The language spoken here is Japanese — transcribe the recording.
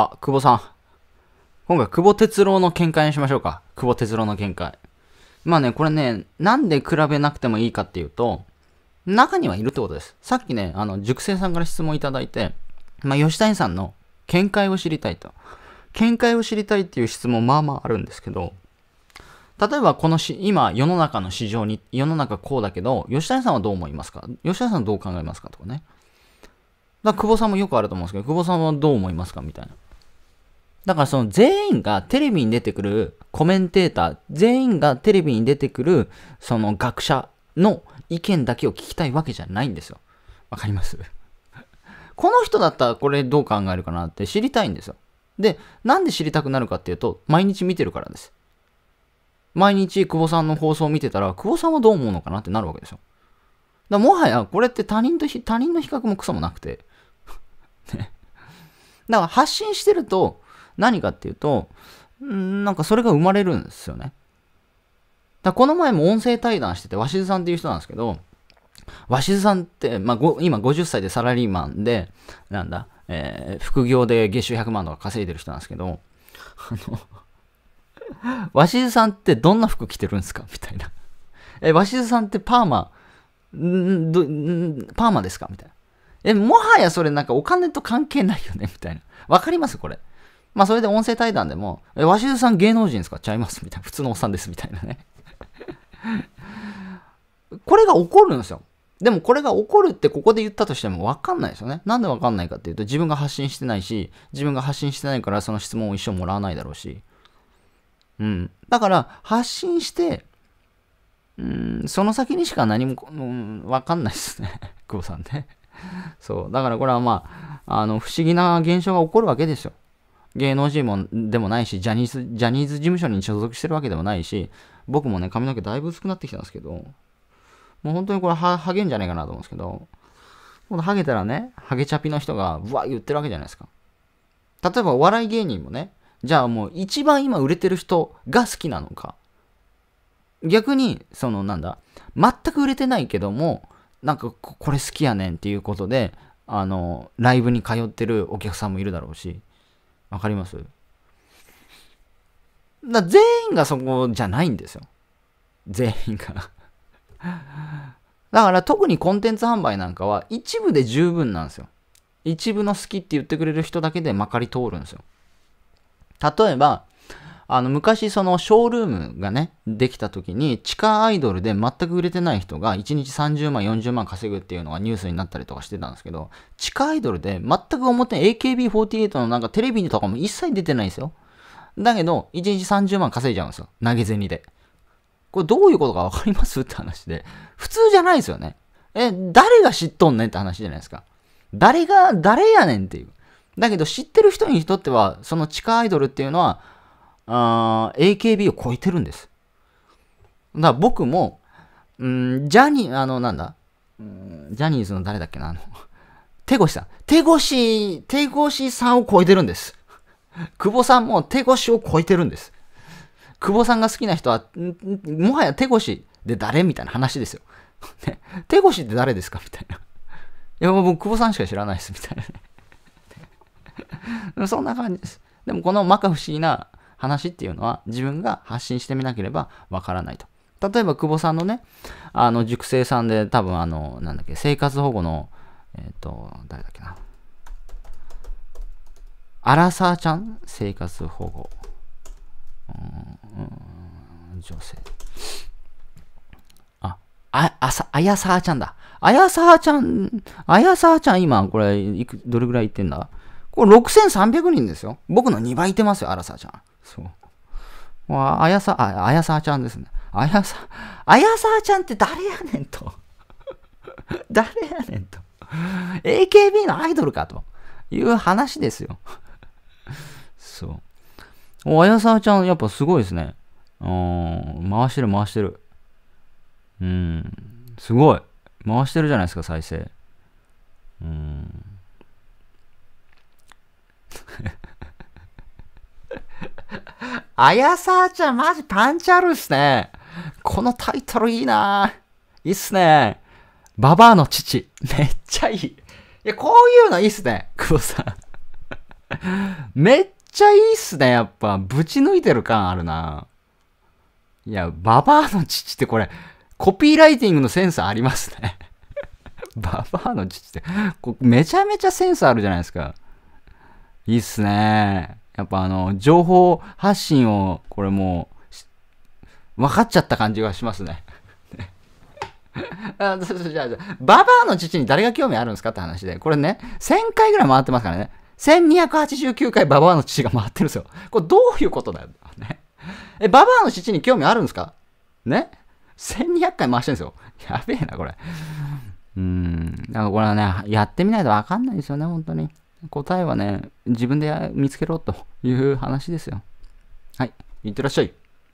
あ、久保さん。今回、久保哲郎の見解にしましょうか。久保哲郎の見解。まあね、これね、なんで比べなくてもいいかっていうと、中にはいるってことです。さっきね、あの、熟成さんから質問いただいて、まあ、吉谷さんの見解を知りたいと。見解を知りたいっていう質問、まあまああるんですけど、例えばこのし、今、世の中の市場に、世の中こうだけど、吉谷さんはどう思いますか吉谷さんどう考えますかとかね。だから久保さんもよくあると思うんですけど、久保さんはどう思いますかみたいな。だからその全員がテレビに出てくるコメンテーター、全員がテレビに出てくるその学者の意見だけを聞きたいわけじゃないんですよ。わかります この人だったらこれどう考えるかなって知りたいんですよ。で、なんで知りたくなるかっていうと、毎日見てるからです。毎日久保さんの放送を見てたら、久保さんはどう思うのかなってなるわけですよ。だもはや、これって他人と他人の比較もクソもなくて。ね。だから発信してると、何かっていうと、なんかそれが生まれるんですよね。だこの前も音声対談してて、鷲津さんっていう人なんですけど、鷲津さんって、まあ、今50歳でサラリーマンで、なんだ、えー、副業で月収100万とか稼いでる人なんですけど、あの、鷲津さんってどんな服着てるんですかみたいな。え、鷲津さんってパーマ、んどんパーマですかみたいな。え、もはやそれなんかお金と関係ないよねみたいな。わかりますこれ。まあそれで音声対談でも、え、鷲津さん芸能人ですかちゃいますみたいな。普通のおっさんですみたいなね。これが起こるんですよ。でもこれが起こるってここで言ったとしても分かんないですよね。なんで分かんないかっていうと自分が発信してないし、自分が発信してないからその質問を一生もらわないだろうし。うん。だから発信して、うん、その先にしか何も、うん、分かんないですね。久保さんね。そう。だからこれはまあ、あの、不思議な現象が起こるわけですよ。芸能人もでもないし、ジャニーズ、ジャニーズ事務所に所属してるわけでもないし、僕もね、髪の毛だいぶ薄くなってきたんですけど、もう本当にこれは、ハげんじゃないかなと思うんですけど、このハゲたらね、ハゲチャピの人が、うわ、言ってるわけじゃないですか。例えばお笑い芸人もね、じゃあもう一番今売れてる人が好きなのか、逆に、そのなんだ、全く売れてないけども、なんかこれ好きやねんっていうことで、あの、ライブに通ってるお客さんもいるだろうし、わかりますだ全員がそこじゃないんですよ。全員がだから特にコンテンツ販売なんかは一部で十分なんですよ。一部の好きって言ってくれる人だけでまかり通るんですよ。例えば、あの、昔そのショールームがね、できた時に、地下アイドルで全く売れてない人が1日30万、40万稼ぐっていうのがニュースになったりとかしてたんですけど、地下アイドルで全く表に AKB48 のなんかテレビとかも一切出てないんですよ。だけど、1日30万稼いじゃうんですよ。投げ銭で。これどういうことかわかりますって話で。普通じゃないですよね。え、誰が知っとんねんって話じゃないですか。誰が、誰やねんっていう。だけど知ってる人にとっては、その地下アイドルっていうのは、あ AKB を超えてるんです。だから僕も、んん、ジャニー、あの、なんだ、うん、ジャニーズの誰だっけな、あの、手越さん。手越、手越さんを超えてるんです。久保さんも手越を超えてるんです。久保さんが好きな人は、もはや手越で誰みたいな話ですよ。ね、手越って誰ですかみたいな。いや、僕、久保さんしか知らないです、みたいな、ね。そんな感じです。でも、この摩訶不思議な、話っていうのは自分が発信してみなければわからないと。例えば、久保さんのね、あの、熟成さんで多分あの、なんだっけ、生活保護の、えっ、ー、と、誰だっけな。アラサーちゃん生活保護。うん、女性。あ、あ、あさ、あやさーちゃんだ。あやさーちゃん、あやさーちゃん今これいく、どれぐらいいってんだこれ6300人ですよ。僕の2倍いてますよ、アラサーちゃん。そう。あ、あやさ、あ、あやさちゃんですね。あやさ、あやさちゃんって誰やねんと。誰やねんと。AKB のアイドルかという話ですよ。そう。あやさちゃん、やっぱすごいですね。うん、回してる、回してる。うん、すごい。回してるじゃないですか、再生。うん。あやさーちゃんマジパンチあるっすね。このタイトルいいないいっすね。ババアの父。めっちゃいい。いや、こういうのいいっすね。久保さん。めっちゃいいっすね。やっぱ、ぶち抜いてる感あるないや、ババアの父ってこれ、コピーライティングのセンスありますね。ババアの父って、めちゃめちゃセンスあるじゃないですか。いいっすね。やっぱあの、情報発信を、これもう、分かっちゃった感じがしますね。あそうそうじゃあ、じゃあ、ババアの父に誰が興味あるんですかって話で、これね、1000回ぐらい回ってますからね。1289回ババアの父が回ってるんですよ。これどういうことだよ。ね。え、ババアの父に興味あるんですかね ?1200 回回してるんですよ。やべえな、これ。うん。だからこれはね、やってみないとわかんないですよね、本当に。答えはね、自分で見つけろという話ですよ。はい。いってらっしゃい。